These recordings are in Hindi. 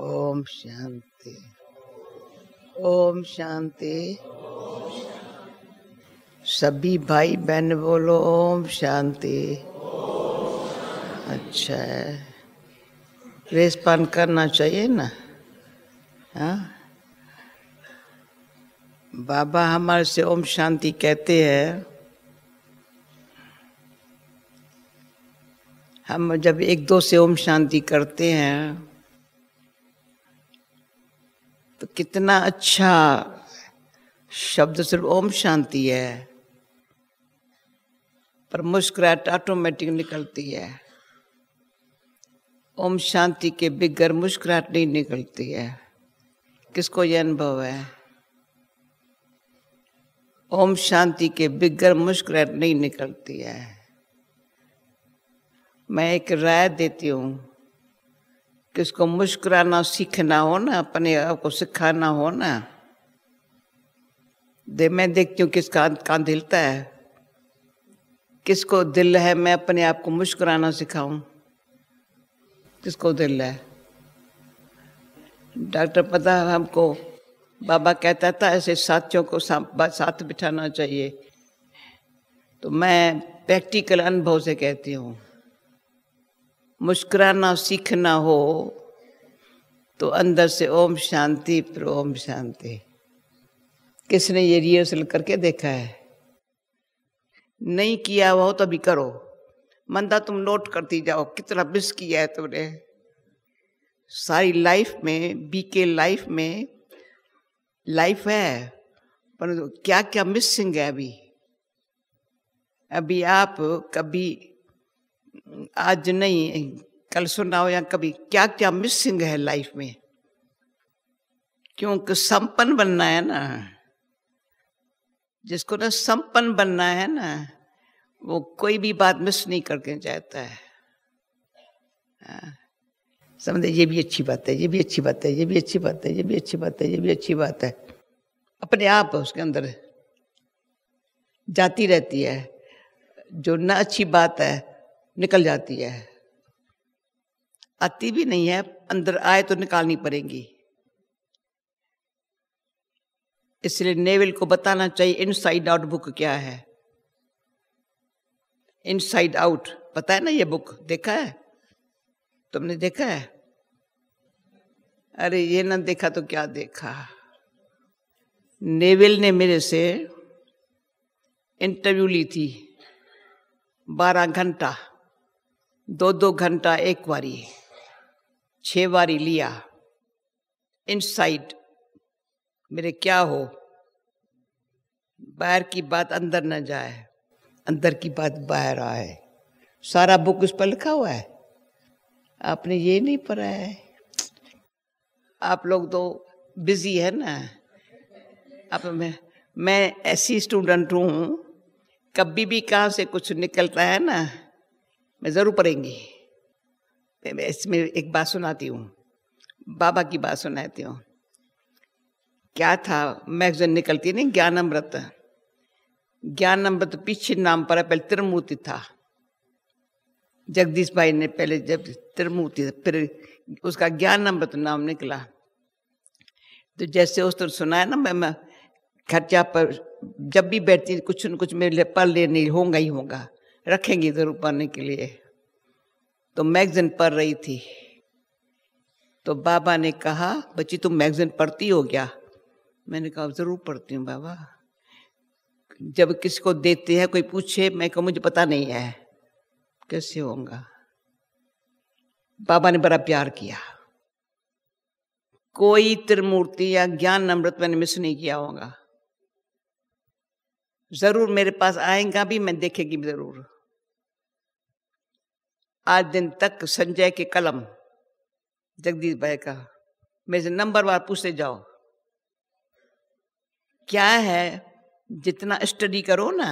ओम शांति ओम शांति सभी भाई बहन बोलो ओम शांति अच्छा है रेस पान करना चाहिए ना हाँ बाबा हमारे से ओम शांति कहते हैं हम जब एक दो से ओम शांति करते हैं तो कितना अच्छा शब्द सिर्फ ओम शांति है पर मुस्कुराहट ऑटोमेटिक निकलती है ओम शांति के बिगर मुस्कुराहट नहीं निकलती है किसको यह अनुभव है ओम शांति के बिगर मुस्कुराहट नहीं निकलती है मैं एक राय देती हूँ किसको मुस्कुराना सीखना हो ना अपने आप को सिखाना हो ना दे मैं देखती हूँ किसका कांध हिलता है किसको दिल है मैं अपने आप को मुस्कुराना सिखाऊं किसको दिल है डॉक्टर पता है हमको बाबा कहता था ऐसे साथियों को साथ बिठाना चाहिए तो मैं प्रैक्टिकल अनुभव से कहती हूँ मुस्कुराना सीखना हो तो अंदर से ओम शांति पर ओम शांति किसने ये रिहर्सल करके देखा है नहीं किया हुआ हो तो अभी करो मंदा तुम नोट करती जाओ कितना मिस किया है तुमने सारी लाइफ में बी के लाइफ में लाइफ है पर क्या क्या मिसिंग है अभी अभी आप कभी आज नहीं कल सुनाओ या कभी क्या क्या मिसिंग है लाइफ में क्योंकि संपन्न बनना है ना जिसको ना संपन्न बनना है ना वो कोई भी बात मिस नहीं करके जाता है हाँ। समझे ये भी अच्छी बात है ये भी अच्छी बात है ये भी अच्छी बात है ये भी अच्छी बात है ये भी अच्छी बात है अपने आप उसके अंदर जाती रहती है जो ना अच्छी बात है निकल जाती है आती भी नहीं है अंदर आए तो निकालनी पड़ेगी इसलिए नेवल को बताना चाहिए इनसाइड आउट बुक क्या है इनसाइड आउट पता है ना ये बुक देखा है तुमने देखा है अरे ये ना देखा तो क्या देखा नेवल ने मेरे से इंटरव्यू ली थी बारह घंटा दो दो घंटा एक बारी छः बारी लिया इनसाइड मेरे क्या हो बाहर की बात अंदर न जाए अंदर की बात बाहर आए सारा बुक उस पर लिखा हुआ है आपने ये नहीं पढ़ा है आप लोग तो बिजी है ना आप मैं मैं ऐसी स्टूडेंट हूँ कभी भी कहाँ से कुछ निकलता है ना मैं ज़रूर पढ़ेंगी इसमें एक बात सुनाती हूँ बाबा की बात सुनाती हूँ क्या था मैगजीन निकलती नहीं ज्ञान अमृत ज्ञान अमृत पीछे नाम पर पहले त्रिमूर्ति था जगदीश भाई ने पहले जब त्रिमूर्ति फिर उसका ज्ञान अमृत नाम निकला तो जैसे उस तरह सुनाया ना मैं, मैं खर्चा पर जब भी बैठती कुछ न कुछ मेरे पढ़ लेने होगा ही होगा रखेंगी इधर उपाने के लिए तो मैगजीन पढ़ रही थी तो बाबा ने कहा बच्ची तुम मैगजीन पढ़ती हो क्या मैंने कहा जरूर पढ़ती हूँ बाबा जब किसी को देते हैं कोई पूछे मैं कहूँ मुझे पता नहीं है कैसे होगा बाबा ने बड़ा प्यार किया कोई त्रिमूर्ति या ज्ञान अमृत मैंने मिस नहीं किया होगा जरूर मेरे पास आएगा भी मैं देखेगी जरूर आज दिन तक संजय के कलम जगदीश भाई का मेरे से नंबर बार पूछते जाओ क्या है जितना स्टडी करो ना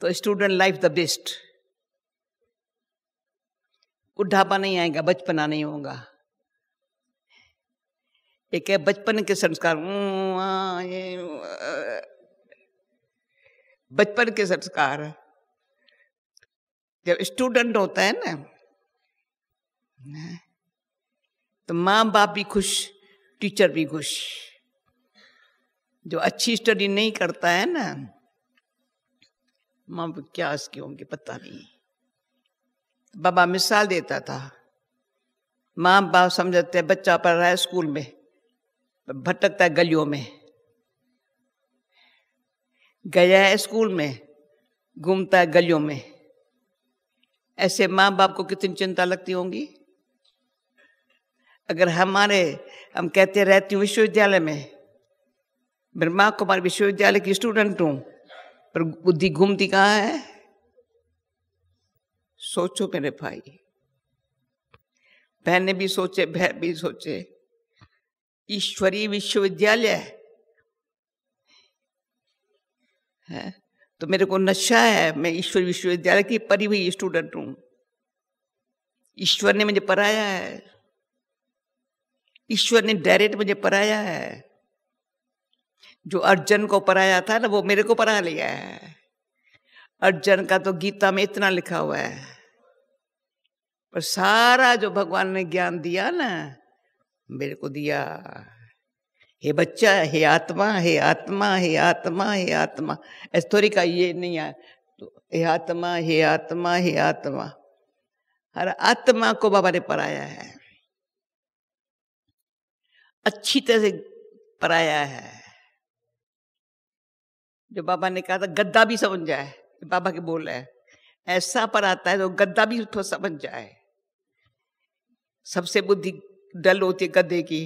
तो स्टूडेंट लाइफ द बेस्ट बुढ़ापा नहीं आएगा बचपना नहीं होगा एक है बचपन के संस्कार बचपन के संस्कार जब स्टूडेंट होता है ना हाँ, तो माँ बाप भी खुश टीचर भी खुश जो अच्छी स्टडी नहीं करता है ना माँ क्या उसके होंगे पता नहीं बाबा मिसाल देता था माँ बाप समझते हैं बच्चा पढ़ रहा है स्कूल में तो भटकता है गलियों में गया है स्कूल में घूमता है गलियों में ऐसे माँ बाप को कितनी चिंता लगती होंगी अगर हमारे हम कहते रहती हूँ विश्वविद्यालय में ब्रह्मा कुमार विश्वविद्यालय की स्टूडेंट हूँ पर बुद्धि घूमती कहाँ है सोचो मेरे भाई बहने भी सोचे भय भी सोचे ईश्वरीय विश्वविद्यालय है तो मेरे को नशा है मैं ईश्वर विश्वविद्यालय की परी हुई स्टूडेंट हूं ईश्वर ने मुझे पराया है ईश्वर ने डायरेक्ट मुझे पराया है जो अर्जुन को पराया था ना वो मेरे को परा लिया है अर्जुन का तो गीता में इतना लिखा हुआ है पर सारा जो भगवान ने ज्ञान दिया ना मेरे को दिया हे बच्चा हे आत्मा हे आत्मा हे आत्मा हे आत्मा थोड़ी का ये नहीं आया तो हे आत्मा हे आत्मा हे आत्मा हर आत्मा को बाबा ने पराया है अच्छी तरह से पराया है जो बाबा ने कहा था गद्दा भी समझ जाए बाबा के बोल है ऐसा पर आता है तो गद्दा भी उसको तो समझ जाए सबसे बुद्धि डल होती है गद्दे की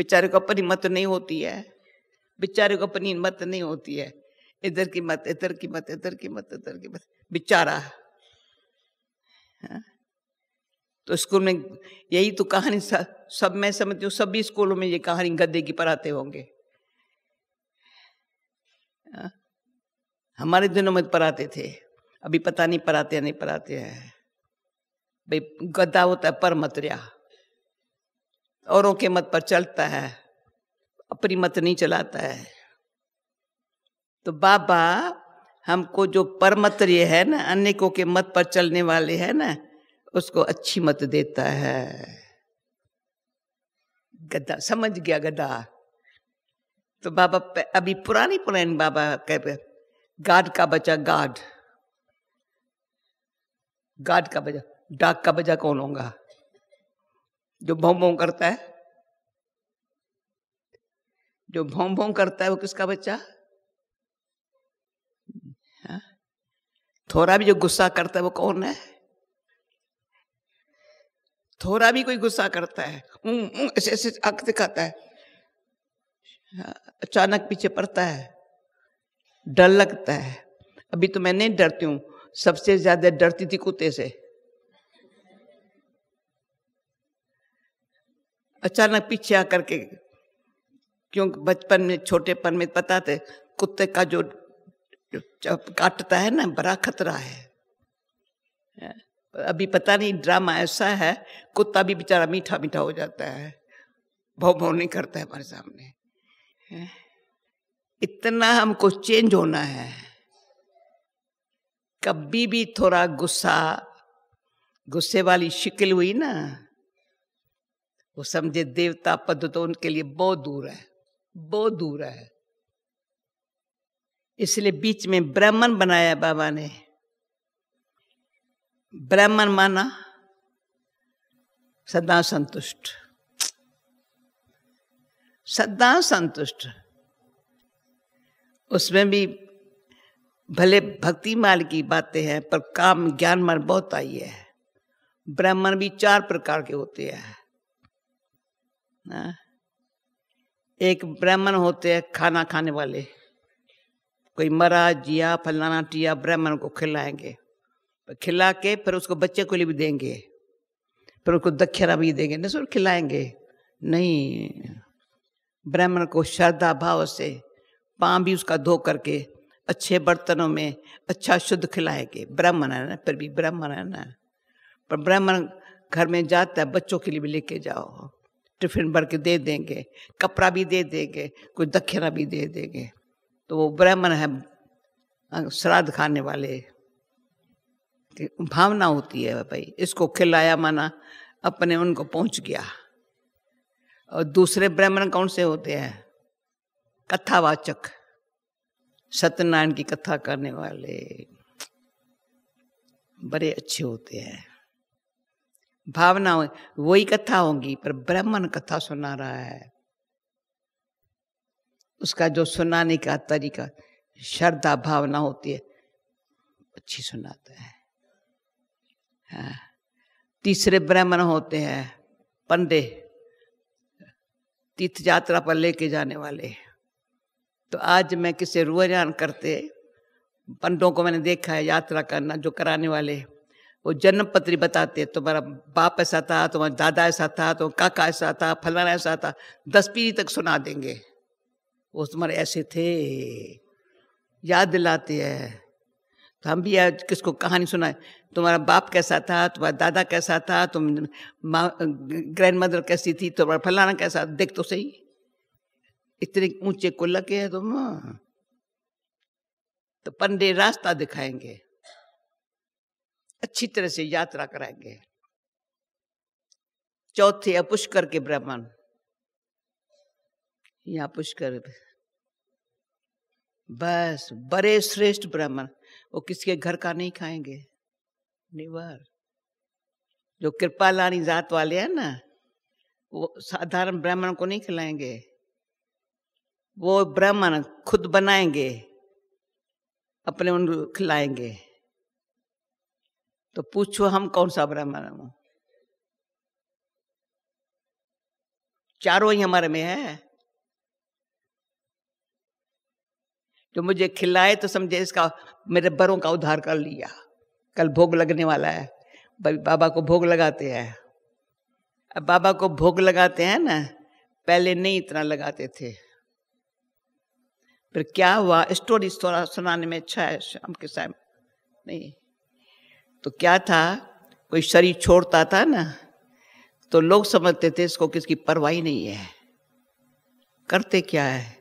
बेचारे को अपनी मत नहीं होती है बेचारे को अपनी मत नहीं होती है इधर की मत इधर की मत इधर की मत इधर की मत बेचारा हाँ। तो स्कूल में यही तो कहानी सब मैं समझती हूँ सभी स्कूलों में ये कहानी गद्दे की पढ़ाते होंगे हाँ। हमारे दिनों में पढ़ाते थे अभी पता नहीं पढ़ाते नहीं पढ़ाते हैं भाई गद्दा होता है परमतरिया औरों के मत पर चलता है अपनी मत नहीं चलाता है तो बाबा हमको जो परमत्र्य है ना अनेकों के मत पर चलने वाले है ना उसको अच्छी मत देता है गदा समझ गया गदा तो बाबा अभी पुरानी पुरानी बाबा कह गाड का बचा गाड गाड का बजा डाक का बजा कौन होगा जो भों भों करता है जो भों भों करता है वो किसका बच्चा हाँ? थोड़ा भी जो गुस्सा करता है वो कौन है थोड़ा भी कोई गुस्सा करता है ऐसे ऐसे आंख दिखाता है हाँ, अचानक पीछे पड़ता है डर लगता है अभी तो मैं नहीं डरती हूँ सबसे ज्यादा डरती थी कुत्ते से अचानक पीछे आकर के क्योंकि बचपन में छोटेपन में पता थे कुत्ते का जो काटता है ना बड़ा खतरा है अभी पता नहीं ड्रामा ऐसा है कुत्ता भी बेचारा मीठा मीठा हो जाता है भाव भाव नहीं करता है हमारे सामने इतना हमको चेंज होना है कभी भी थोड़ा गुस्सा गुस्से वाली शिकल हुई ना वो समझे देवता पद तो उनके लिए बहुत दूर है बहुत दूर है इसलिए बीच में ब्राह्मण बनाया बाबा ने ब्राह्मण माना सदा संतुष्ट सदा संतुष्ट उसमें भी भले भक्ति माल की बातें हैं पर काम ज्ञान माल बहुत आई है ब्राह्मण भी चार प्रकार के होते हैं हाँ। एक ब्राह्मण होते हैं खाना खाने वाले कोई मरा जिया फलाना टिया ब्राह्मण को खिलाएंगे खिला के फिर उसको बच्चे को लिए भी देंगे फिर उसको दक्षिणा भी देंगे न सर खिलाएंगे नहीं ब्राह्मण को श्रद्धा भाव से पाँव भी उसका धो करके अच्छे बर्तनों में अच्छा शुद्ध खिलाएंगे ब्राह्मण है ना फिर भी ब्राह्मण है ना पर ब्राह्मण घर में जाता है बच्चों के लिए भी लेके जाओ टिफिन भर के दे देंगे कपड़ा भी दे देंगे कुछ दक्षिणा भी दे देंगे तो वो ब्राह्मण है श्राद्ध खाने वाले भावना होती है भाई इसको खिलाया माना अपने उनको पहुंच गया और दूसरे ब्राह्मण कौन से होते हैं कथावाचक सत्यनारायण की कथा करने वाले बड़े अच्छे होते हैं भावना वही कथा होगी पर ब्राह्मण कथा सुना रहा है उसका जो सुनाने का तरीका श्रद्धा भावना होती है अच्छी सुनाता है हाँ। तीसरे ब्राह्मण होते हैं पंडे तीर्थ यात्रा पर लेके जाने वाले तो आज मैं किसे रुझान करते पंडों को मैंने देखा है यात्रा करना जो कराने वाले वो जन्म पत्री बताते तुम्हारा बाप ऐसा था तुम्हारा दादा ऐसा था तो काका ऐसा था फलाना ऐसा था दस पीढ़ी तक सुना देंगे वो तुम्हारे ऐसे थे याद दिलाते हैं तो हम भी आज किसको कहानी सुनाए तुम्हारा बाप कैसा था तुम्हारा दादा कैसा था तुम माँ ग्रैंड मदर कैसी थी तुम्हारा फलाना कैसा देख तो सही इतने ऊंचे को लगे है तुम तो पंडे रास्ता दिखाएंगे अच्छी तरह से यात्रा कराएंगे चौथे है पुष्कर के ब्राह्मण यहाँ पुष्कर बस बड़े श्रेष्ठ ब्राह्मण वो किसके घर का नहीं खाएंगे निवार जो कृपा लानी जात वाले हैं ना वो साधारण ब्राह्मण को नहीं खिलाएंगे वो ब्राह्मण खुद बनाएंगे अपने उन खिलाएंगे तो पूछो हम कौन सा ब्राह्मण हूं चारों ही हमारे में है जो मुझे खिलाए तो समझे इसका मेरे बरों का उद्धार कर लिया कल भोग लगने वाला है बाबा को भोग लगाते हैं अब बाबा को भोग लगाते हैं ना पहले नहीं इतना लगाते थे फिर क्या हुआ स्टोरी सुनाने में अच्छा है शाम के साहब नहीं तो क्या था कोई शरीर छोड़ता था ना तो लोग समझते थे इसको किसकी परवाही नहीं है करते क्या है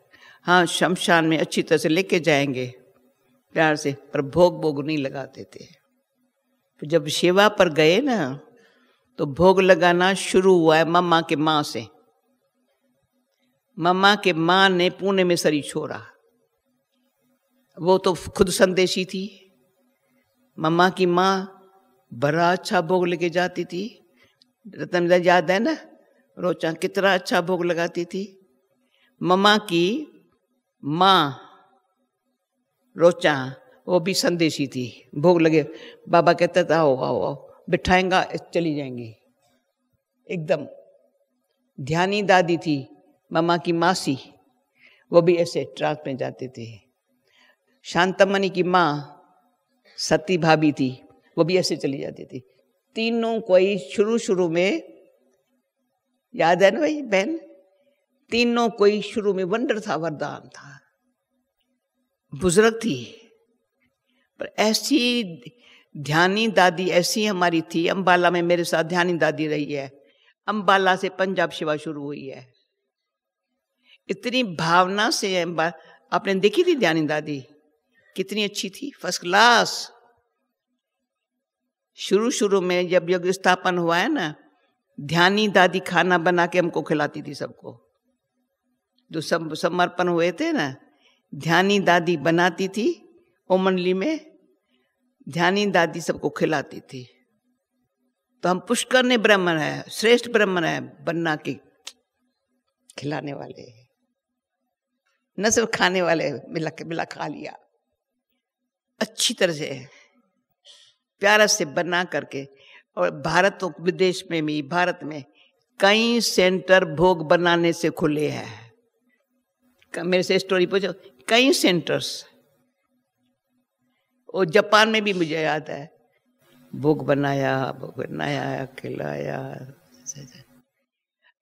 हाँ शमशान में अच्छी तरह से लेके जाएंगे प्यार से पर भोग भोग नहीं लगाते थे तो जब सेवा पर गए ना तो भोग लगाना शुरू हुआ है मम्मा के माँ से मम्मा के माँ ने पुणे में शरीर छोड़ा वो तो खुद संदेशी थी मम्मा की माँ बड़ा अच्छा भोग लेके जाती थी रतन याद है ना रोचा कितना अच्छा भोग लगाती थी मम्मा की माँ रोचा वो भी संदेशी थी भोग लगे बाबा कहता था आओ आओ आओ बिठाएंगा चली जाएंगी एकदम ध्यानी दादी थी मम्मा की मासी वो भी ऐसे ट्रांस में जाते थे शांतमणि की माँ सती भाभी थी वो भी ऐसे चली जाती थी तीनों कोई शुरू शुरू में याद है ना भाई बहन तीनों कोई शुरू में वंडर था वरदान था बुजुर्ग थी पर ऐसी ध्यानी दादी ऐसी हमारी थी अम्बाला में मेरे साथ ध्यानी दादी रही है अम्बाला से पंजाब शिवा शुरू हुई है इतनी भावना से आपने देखी थी ध्यानी दादी कितनी अच्छी थी फर्स्ट क्लास शुरू शुरू में जब यज्ञ स्थापन हुआ है ना ध्यानी दादी खाना बना के हमको खिलाती थी सबको जो सब समर्पण हुए थे ना ध्यानी दादी बनाती थी ओमनली में ध्यानी दादी सबको खिलाती थी तो हम पुष्कर ने ब्राह्मण है श्रेष्ठ ब्राह्मण है बनना के खिलाने वाले न सिर्फ खाने वाले मिला मिला खा लिया अच्छी तरह से प्यारा से बना करके और भारत विदेश में भी भारत में कई सेंटर भोग बनाने से खुले हैं मेरे से स्टोरी पूछो कई सेंटर्स और जापान में भी मुझे याद है भोग बनाया भोग बनाया खिलाया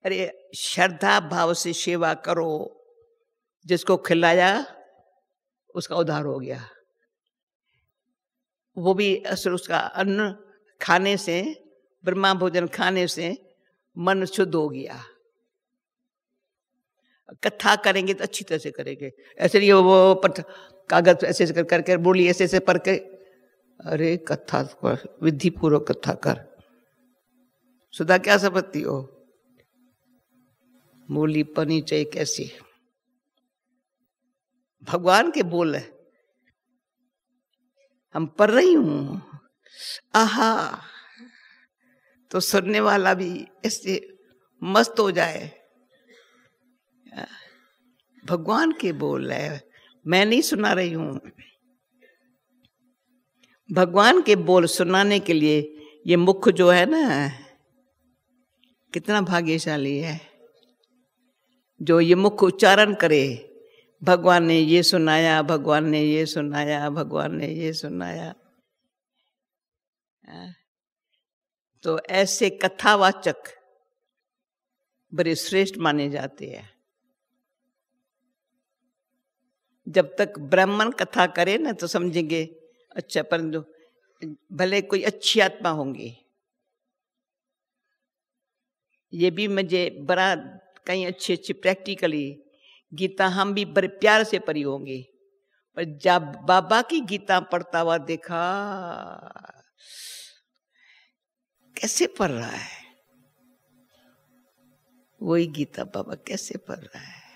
अरे श्रद्धा भाव से सेवा करो जिसको खिलाया उसका उधार हो गया वो भी असर उसका अन्न खाने से ब्रह्मा भोजन खाने से मन शुद्ध हो गया कथा करेंगे तो अच्छी तरह से करेंगे ऐसे नहीं वो कागज ऐसे ऐसे कर करके बोली ऐसे ऐसे पढ़ के अरे कथा विधि पूर्वक कथा कर सुधा क्या समझती हो बोली पनी चाहिए कैसी भगवान के बोल है हम पढ़ रही हूं आहा तो सुनने वाला भी ऐसे मस्त हो जाए भगवान के बोल है मैं नहीं सुना रही हूं भगवान के बोल सुनाने के लिए ये मुख जो है ना कितना भाग्यशाली है जो ये मुख उच्चारण करे भगवान ने ये सुनाया भगवान ने ये सुनाया भगवान ने ये सुनाया तो ऐसे कथावाचक बड़े श्रेष्ठ माने जाते हैं जब तक ब्राह्मण कथा करे ना तो समझेंगे अच्छा परंतु भले कोई अच्छी आत्मा होंगी ये भी मुझे बड़ा कहीं अच्छी अच्छी प्रैक्टिकली गीता हम भी बड़े प्यार से पढ़ी होंगे पर जब बाबा की गीता पढ़ता हुआ देखा कैसे पढ़ रहा है वही गीता बाबा कैसे पढ़ रहा है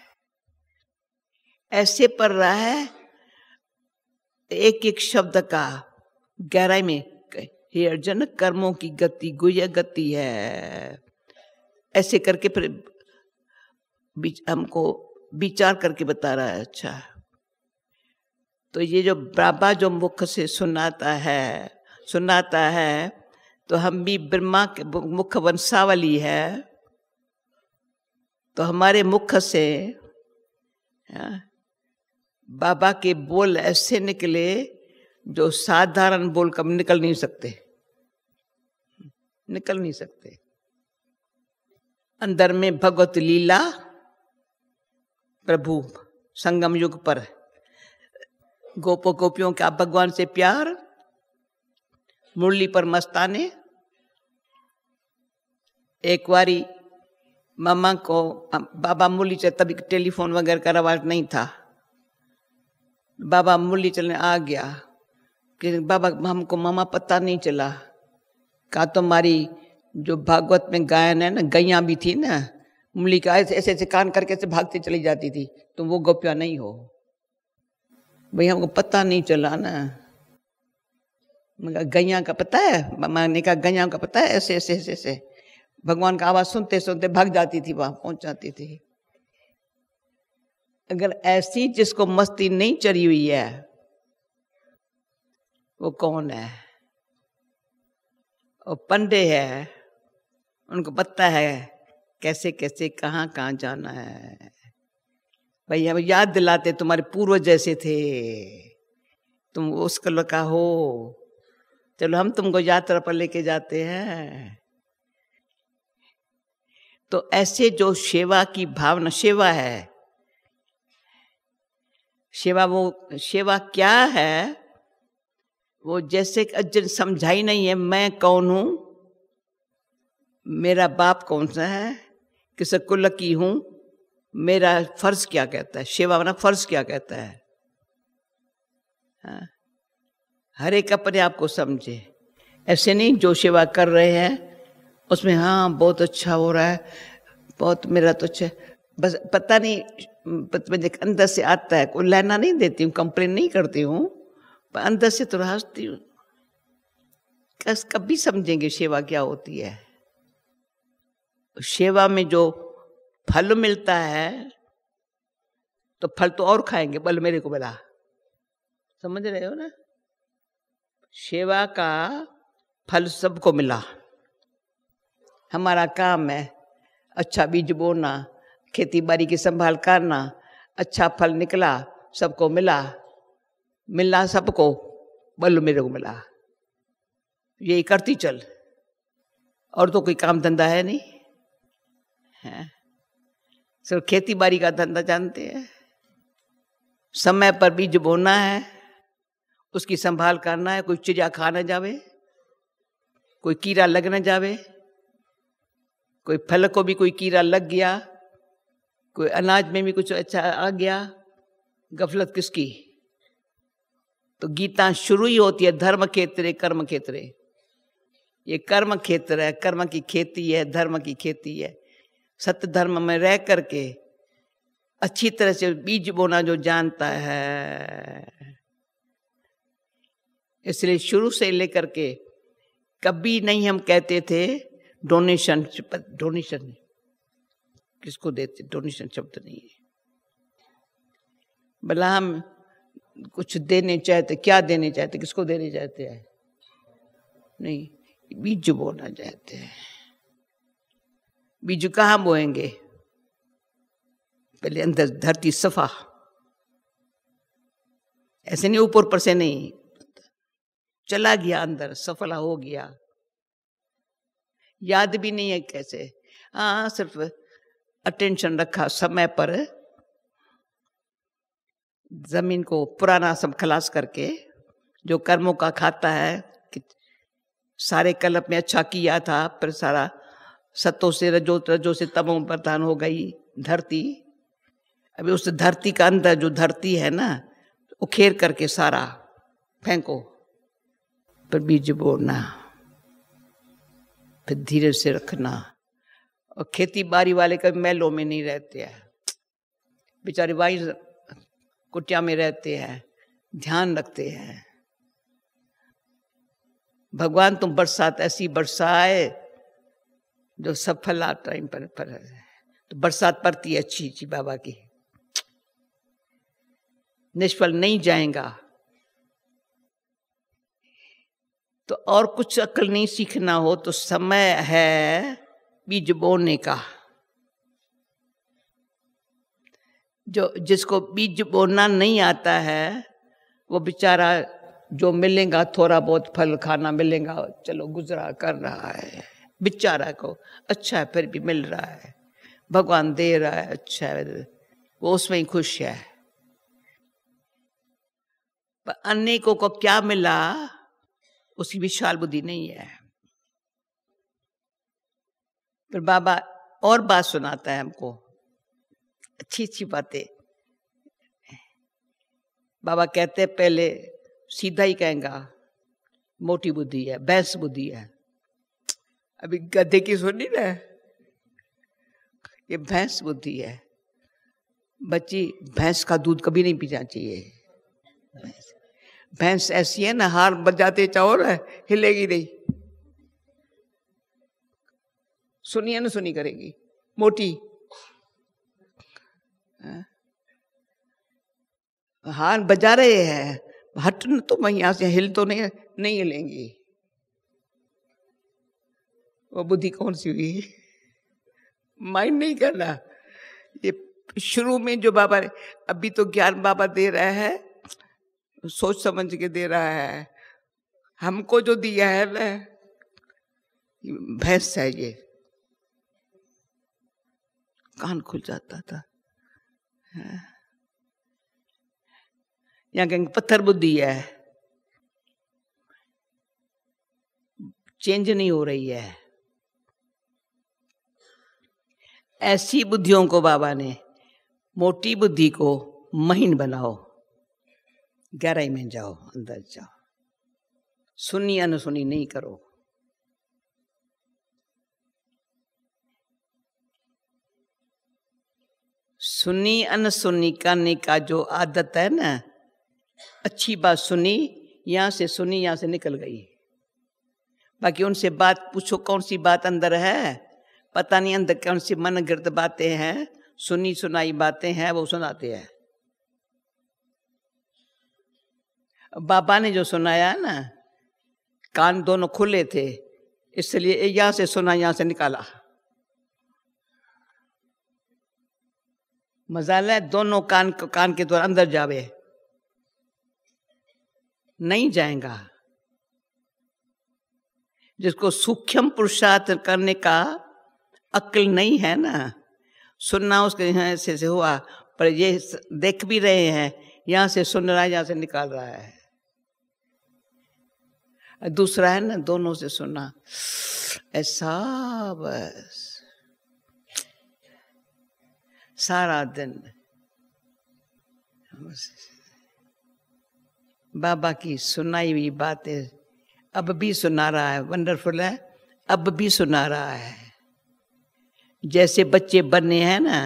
ऐसे पढ़ रहा है एक एक शब्द का गहराई में हे अर्जुन कर्मों की गति गुजर गति है ऐसे करके फिर हमको विचार करके बता रहा है अच्छा तो ये जो बाबा जो मुख से सुनाता है सुनाता है तो हम भी ब्रह्मा के मुख वंशावली है तो हमारे मुख से हाँ, बाबा के बोल ऐसे निकले जो साधारण बोल कब निकल नहीं सकते निकल नहीं सकते अंदर में भगवत लीला प्रभु संगम युग पर गोपो गोपियों का भगवान से प्यार मुरली पर मस्ताने एक बारी मामा को बाबा मुरली चल तभी टेलीफोन वगैरह का रवाज नहीं था बाबा मुरली चलने आ गया कि बाबा हमको मामा पता नहीं चला कहा तुम्हारी तो जो भागवत में गायन है ना गैया भी थी ना मुलिका ऐसे ऐसे ऐसे कान करके ऐसे भागते चली जाती थी तुम तो वो गोप्या नहीं हो भाई हमको पता नहीं चला ना मगर गैया का पता है मैंने कहा गैया का पता है ऐसे ऐसे ऐसे ऐसे भगवान का आवाज सुनते सुनते भाग जाती थी वहां पहुंच जाती थी अगर ऐसी जिसको मस्ती नहीं चली हुई है वो कौन है वो पंडे है उनको पता है कैसे कैसे कहाँ कहाँ जाना है भाई हम याद दिलाते तुम्हारे पूर्व जैसे थे तुम उस कल का हो चलो हम तुमको यात्रा पर लेके जाते हैं तो ऐसे जो सेवा की भावना सेवा है सेवा वो सेवा क्या है वो जैसे समझाई नहीं है मैं कौन हूं मेरा बाप कौन सा है कि कुल की हूं मेरा फर्ज क्या कहता है सेवा वाला फर्ज क्या कहता है हाँ। हर एक अपने आप को समझे ऐसे नहीं जो सेवा कर रहे हैं उसमें हाँ बहुत अच्छा हो रहा है बहुत मेरा तो अच्छा बस पता नहीं मुझे अंदर से आता है कोई लहना नहीं देती हूँ कंप्लेन नहीं करती हूँ पर अंदर से तो हंसती हूँ कभी समझेंगे सेवा क्या होती है सेवा में जो फल मिलता है तो फल तो और खाएंगे बल मेरे को बला समझ रहे हो ना सेवा का फल सबको मिला हमारा काम है अच्छा बीज बोना खेती बाड़ी की संभाल करना अच्छा फल निकला सबको मिला मिलना सबको बल मेरे को मिला यही करती चल और तो कोई काम धंधा है नहीं है सो खेती बाड़ी का धंधा जानते हैं समय पर बीज बोना है उसकी संभाल करना है कोई चिड़िया खा ना जावे कोई कीड़ा लग ना जावे कोई फल को भी कोई कीड़ा लग गया कोई अनाज में भी कुछ अच्छा आ गया गफलत किसकी तो गीता शुरू ही होती है धर्म क्षेत्र कर्म क्षेत्र ये कर्म क्षेत्र है कर्म की खेती है धर्म की खेती है सत्य धर्म में रह करके अच्छी तरह से बीज बोना जो जानता है इसलिए शुरू से लेकर के कभी नहीं हम कहते थे डोनेशन डोनेशन किसको देते डोनेशन शब्द नहीं है भला हम कुछ देने चाहते क्या देने चाहते किसको देने चाहते हैं नहीं बीज बोना चाहते हैं बीजू कहाँ बोएंगे पहले अंदर धरती सफा ऐसे नहीं ऊपर पर से नहीं चला गया अंदर सफला हो गया याद भी नहीं है कैसे हाँ सिर्फ अटेंशन रखा समय पर जमीन को पुराना सब खलास करके जो कर्मों का खाता है सारे कल्प में अच्छा किया था पर सारा सतो से रजो रजो से तमो प्रधान हो गई धरती अभी उस धरती का अंदर जो धरती है ना तो उखेर करके सारा फेंको पर बीज बोना फिर धीरे से रखना और खेती बाड़ी वाले कभी मेलों में नहीं रहते हैं बेचारे वाई कुटिया में रहते हैं ध्यान रखते हैं भगवान तुम बरसात ऐसी बरसाए जो सफल आ टाइम पर, पर तो बरसात पड़ती है अच्छी जी बाबा की निष्फल नहीं जाएगा तो और कुछ अकल नहीं सीखना हो तो समय है बीज बोने का जो जिसको बीज बोना नहीं आता है वो बेचारा जो मिलेगा थोड़ा बहुत फल खाना मिलेगा चलो गुजरा कर रहा है बेचारा को अच्छा है फिर भी मिल रहा है भगवान दे रहा है अच्छा है वो उसमें ही खुश है पर अनेकों को क्या मिला उसकी विशाल बुद्धि नहीं है पर बाबा और बात सुनाता है हमको अच्छी अच्छी बातें बाबा कहते पहले सीधा ही कहेगा मोटी बुद्धि है बैंस बुद्धि है अभी गधे की सुनी ना ये भैंस बुद्धि है बच्ची भैंस का दूध कभी नहीं पीना चाहिए भैंस ऐसी है ना हार बजाते चावल हिलेगी नहीं सुनिए ना सुनी करेगी मोटी हाँ। हार बजा रहे हैं हट तो वहीं से हिल तो नहीं नहीं हिलेंगी वो बुद्धि कौन सी हुई माइंड नहीं करना ये शुरू में जो बाबा अभी तो ज्ञान बाबा दे रहा है सोच समझ के दे रहा है हमको जो दिया है ना भैंस है ये कान खुल जाता था हाँ। यहाँ कहेंगे पत्थर बुद्धि है चेंज नहीं हो रही है ऐसी बुद्धियों को बाबा ने मोटी बुद्धि को महीन बनाओ गहराई में जाओ अंदर जाओ सुनी अनसुनी नहीं करो सुनी अनसुनी करने का जो आदत है ना अच्छी बात सुनी यहां से सुनी यहाँ से निकल गई बाकी उनसे बात पूछो कौन सी बात अंदर है पता नहीं अंदर कौन सी मन गिरद बातें हैं सुनी सुनाई बातें हैं वो सुनाते हैं बाबा ने जो सुनाया ना कान दोनों खुले थे इसलिए यहां से सुना यहां से निकाला मजाला दोनों कान कान के द्वारा अंदर जावे नहीं जाएगा जिसको सूक्ष्म पुरुषार्थ करने का अक्ल नहीं है ना सुनना उसके यहाँ ऐसे से हुआ पर ये देख भी रहे हैं यहाँ से सुन रहा है यहाँ से निकाल रहा है दूसरा है ना दोनों से सुना ऐसा बस सारा दिन बाबा की सुनाई हुई बातें अब भी सुना रहा है वंडरफुल है अब भी सुना रहा है जैसे बच्चे बने हैं ना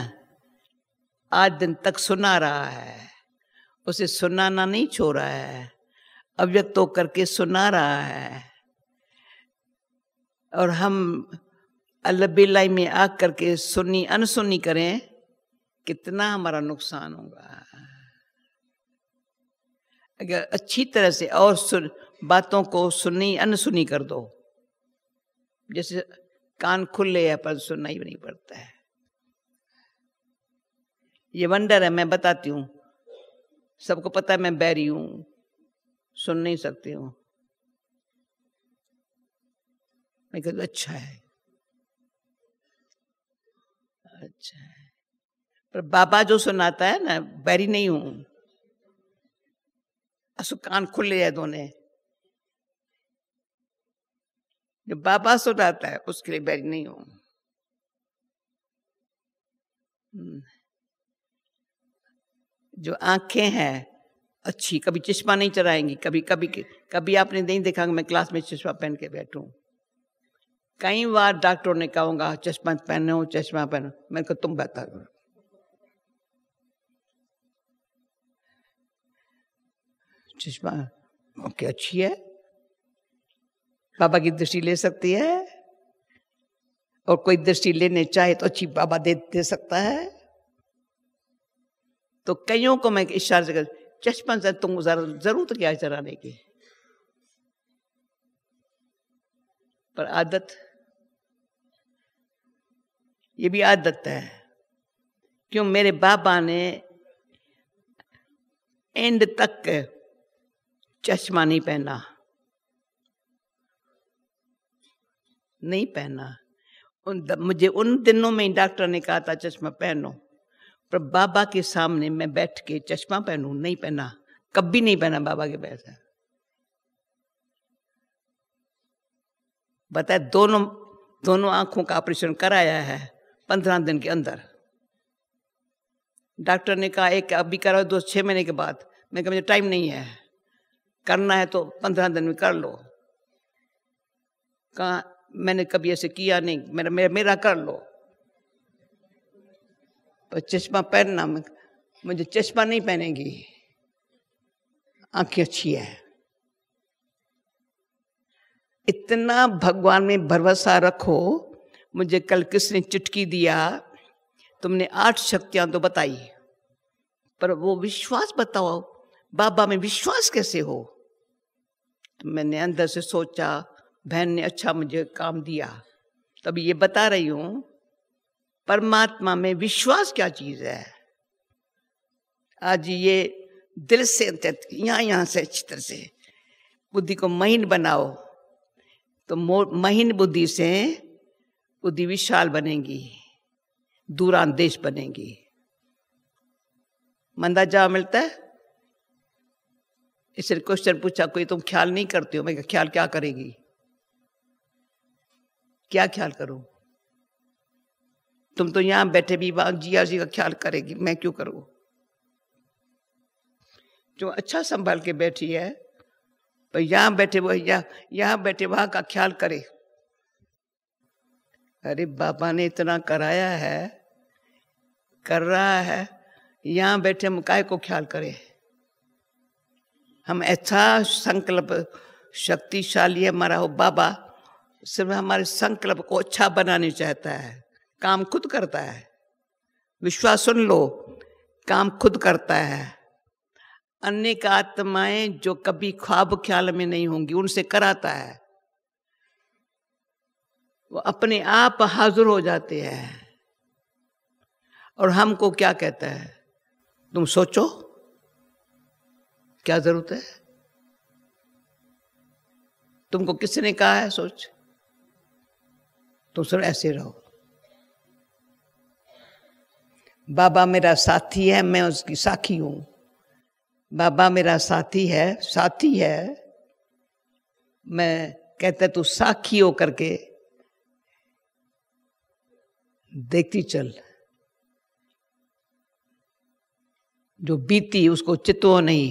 आज दिन तक सुना रहा है उसे सुनाना नहीं छोड़ा है अव्यक्त होकर के सुना रहा है और हम अल्लबेलाई में आ करके सुनी अनसुनी करें कितना हमारा नुकसान होगा अगर अच्छी तरह से और सुन बातों को सुनी अनसुनी कर दो जैसे कान खुले है पर सुनना ही नहीं पड़ता है ये वंडर है मैं बताती हूं सबको पता है मैं बैरी हूं सुन नहीं सकती हूं मैं कहती अच्छा है अच्छा है पर बाबा जो सुनाता है ना बैरी नहीं हूं कान खुले है दोनों जो बाबा सुनाता है उसके लिए बैग नहीं हो हम्म। जो आंखें हैं अच्छी कभी चश्मा नहीं चलाएंगी कभी कभी कभी आपने नहीं देखा मैं क्लास में चश्मा पहन के बैठूं कई बार डॉक्टर ने कहूंगा चश्मा पहनो चश्मा पहनो मेरे को तुम बता दो चश्मा ओके अच्छी है बाबा की दृष्टि ले सकती है और कोई दृष्टि लेने चाहे तो अच्छी बाबा दे दे सकता है तो कईयों को मैं इशारा से कर चश्मन से तुम जरूरत तो क्या है चराने की पर आदत ये भी आदत है क्यों मेरे बाबा ने एंड तक चश्मा नहीं पहना नहीं पहना उन मुझे उन दिनों में डॉक्टर ने कहा था चश्मा पहनो पर बाबा के सामने मैं बैठ के चश्मा पहनू नहीं पहना कभी नहीं पहना बाबा के पैसा बताए दोनों दोनों आंखों का ऑपरेशन कराया है पंद्रह दिन के अंदर डॉक्टर ने कहा एक अभी कराओ दो छह महीने के बाद मैं कहा मुझे टाइम नहीं है करना है तो पंद्रह दिन में कर लो कहा मैंने कभी ऐसे किया नहीं मेरा मेरा, मेरा कर लो पर चश्मा पहनना मुझे चश्मा नहीं पहनेगी आंखें अच्छी है इतना भगवान में भरोसा रखो मुझे कल किसने चुटकी दिया तुमने आठ शक्तियां तो बताई पर वो विश्वास बताओ बाबा में विश्वास कैसे हो तो मैंने अंदर से सोचा बहन ने अच्छा मुझे काम दिया तब ये बता रही हूं परमात्मा में विश्वास क्या चीज है आज ये दिल से यहाँ यहाँ से चित्र से बुद्धि को महीन बनाओ तो महीन बुद्धि से बुद्धि विशाल बनेगी दूरान देश बनेगी मंदा जा मिलता है इसलिए क्वेश्चन पूछा कोई तुम ख्याल नहीं करते हो मैं ख्याल क्या करेगी क्या ख्याल करूं तुम तो यहां बैठे भी जिया जी का ख्याल करेगी मैं क्यों करूं जो अच्छा संभाल के बैठी है पर यहां बैठे वो या यहां बैठे वहां का ख्याल करे अरे बाबा ने इतना कराया है कर रहा है यहां बैठे हम काय को ख्याल करे हम ऐसा संकल्प शक्तिशाली है हमारा हो बाबा सिर्फ हमारे संकल्प को अच्छा बनाने चाहता है काम खुद करता है विश्वास सुन लो काम खुद करता है अनेक आत्माएं जो कभी ख्वाब ख्याल में नहीं होंगी उनसे कराता है वो अपने आप हाजिर हो जाते हैं और हमको क्या कहता है तुम सोचो क्या जरूरत है तुमको किसने कहा है सोच तो सर ऐसे रहो बाबा मेरा साथी है मैं उसकी साखी हूं बाबा मेरा साथी है साथी है मैं कहते तू साखी हो करके देखती चल जो बीती उसको चित्तो नहीं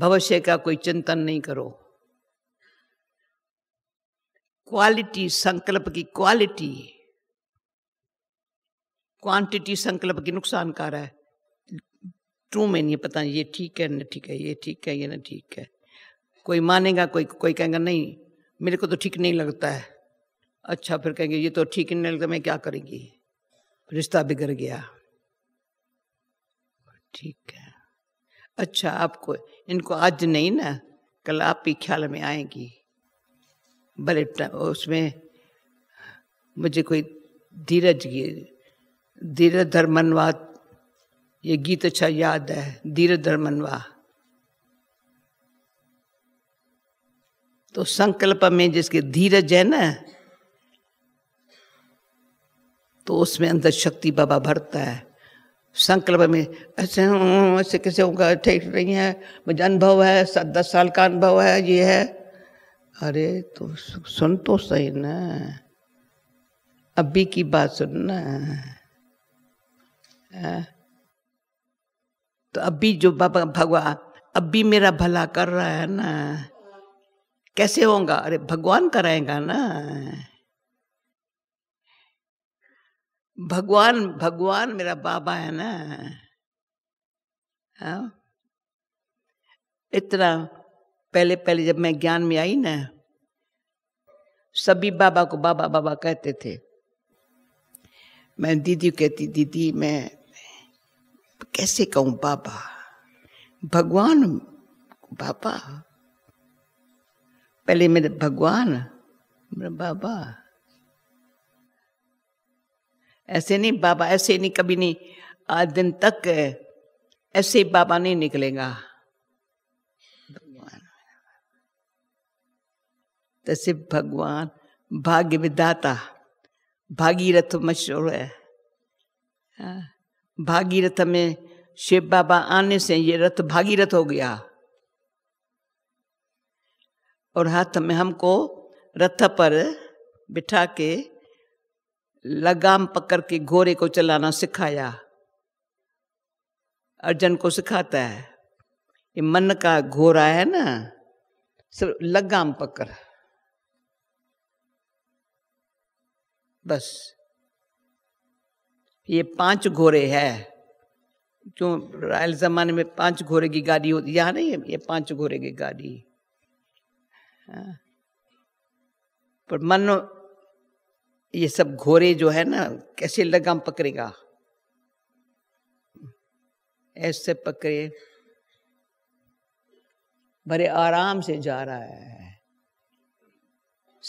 भविष्य का कोई चिंतन नहीं करो क्वालिटी संकल्प की क्वालिटी क्वांटिटी संकल्प की नुकसान कार है टू में नहीं पता ये ठीक है ना ठीक है ये ठीक है ये ना ठीक है कोई मानेगा कोई कोई कहेगा नहीं मेरे को तो ठीक नहीं लगता है अच्छा फिर कहेंगे ये तो ठीक नहीं लगता मैं क्या करेंगी रिश्ता बिगड़ गया ठीक है अच्छा आपको इनको आज नहीं ना कल आप ही ख्याल में आएंगी बड़े उसमें मुझे कोई धीरज धीर धर्मनवा ये गीत अच्छा याद है धीर धर्मनवा तो संकल्प में जिसके धीरज है ना तो उसमें अंदर शक्ति बाबा भरता है संकल्प में ऐसे ऐसे कैसे होगा ठीक नहीं है मुझे अनुभव है दस साल का अनुभव है ये है अरे तो सुन तो सही न अभी की बात सुन न हाँ? तो अभी जो बाबा भगवान अभी मेरा भला कर रहा है ना कैसे होगा अरे भगवान कराएगा ना भगवान भगवान मेरा बाबा है ना हाँ? इतना पहले पहले जब मैं ज्ञान में आई ना सभी बाबा को बाबा बाबा कहते थे मैं दीदी कहती दीदी मैं कैसे कहूँ बाबा भगवान बाबा पहले मेरे भगवान मेरे बाबा ऐसे नहीं बाबा ऐसे नहीं कभी नहीं आज दिन तक ऐसे बाबा नहीं निकलेगा तो शिव भगवान भाग्य विदाता भागीरथ मशहूर है भागीरथ में शिव बाबा आने से ये रथ भागीरथ हो गया और हाथ में हमको रथ पर बिठा के लगाम पकड़ के घोड़े को चलाना सिखाया अर्जन को सिखाता है ये मन का घोरा है ना सिर्फ लगाम पकड़ बस ये पांच घोड़े है क्यों रायल जमाने में पांच घोड़े की गाड़ी होती यहाँ नहीं है ये पांच घोड़े की गाड़ी हाँ। पर मनो ये सब घोड़े जो है ना कैसे लगाम पकड़ेगा ऐसे पकड़े बड़े आराम से जा रहा है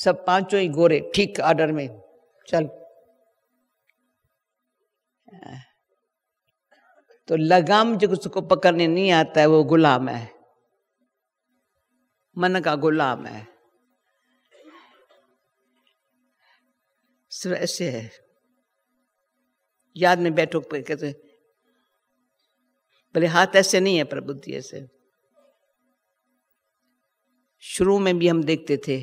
सब पांचों ही घोड़े ठीक आर्डर में चल तो लगाम जो उसको पकड़ने नहीं आता है वो गुलाम है मन का गुलाम है सिर्फ ऐसे है याद में बैठो कहते भले हाथ ऐसे नहीं है प्रबुद्धि ऐसे शुरू में भी हम देखते थे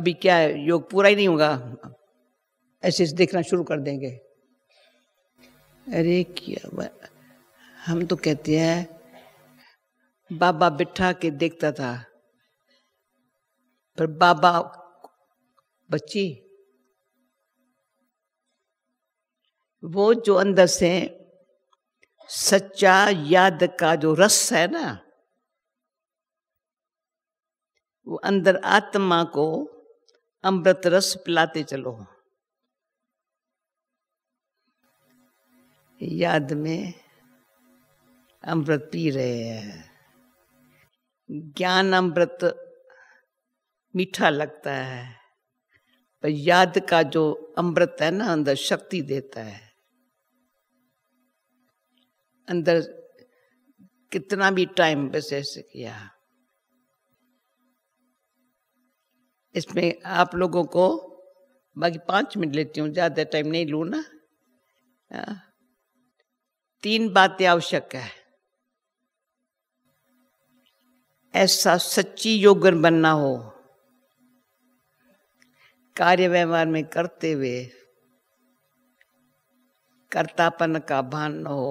अभी क्या है योग पूरा ही नहीं होगा ऐसे देखना शुरू कर देंगे अरे क्या हम तो कहते हैं बाबा बिठा के देखता था पर बाबा बच्ची वो जो अंदर से सच्चा याद का जो रस है ना वो अंदर आत्मा को अमृत रस पिलाते चलो याद में अमृत पी रहे हैं ज्ञान अमृत मीठा लगता है पर याद का जो अमृत है ना अंदर शक्ति देता है अंदर कितना भी टाइम बस ऐसे किया इसमें आप लोगों को बाकी पाँच मिनट लेती हूँ ज़्यादा टाइम नहीं लूँ ना आ? हाँ। तीन बातें आवश्यक है ऐसा सच्ची योगन बनना हो कार्य व्यवहार में करते हुए कर्तापन का भान हो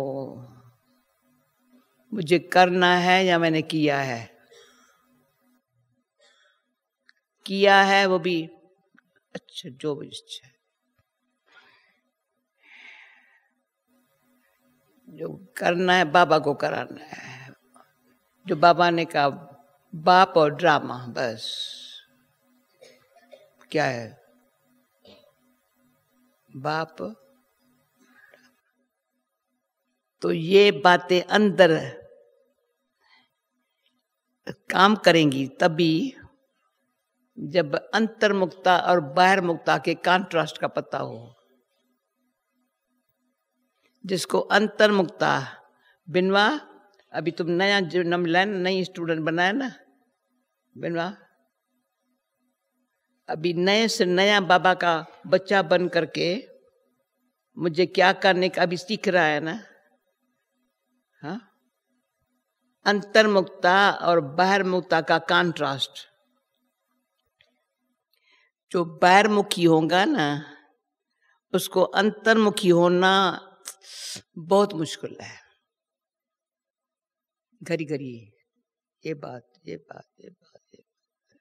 मुझे करना है या मैंने किया है किया है वो भी अच्छा जो भी अच्छा है जो करना है बाबा को कराना है जो बाबा ने कहा बाप और ड्रामा बस क्या है बाप तो ये बातें अंदर काम करेंगी तभी जब अंतर्मुक्ता और बाहर मुक्ता के कॉन्ट्रास्ट का पता हो जिसको अंतर्मुक्ता बिनवा अभी तुम नया जो लाए ना नई स्टूडेंट बनाए ना बिनवा अभी नए से नया बाबा का बच्चा बन करके मुझे क्या करने का अभी सीख रहा है ना हाँ अंतर्मुक्ता और मुक्ता का कॉन्ट्रास्ट जो बाहरमुखी होगा ना उसको अंतर्मुखी होना बहुत मुश्किल है घरी घरी ये बात ये बात ये बात ये बात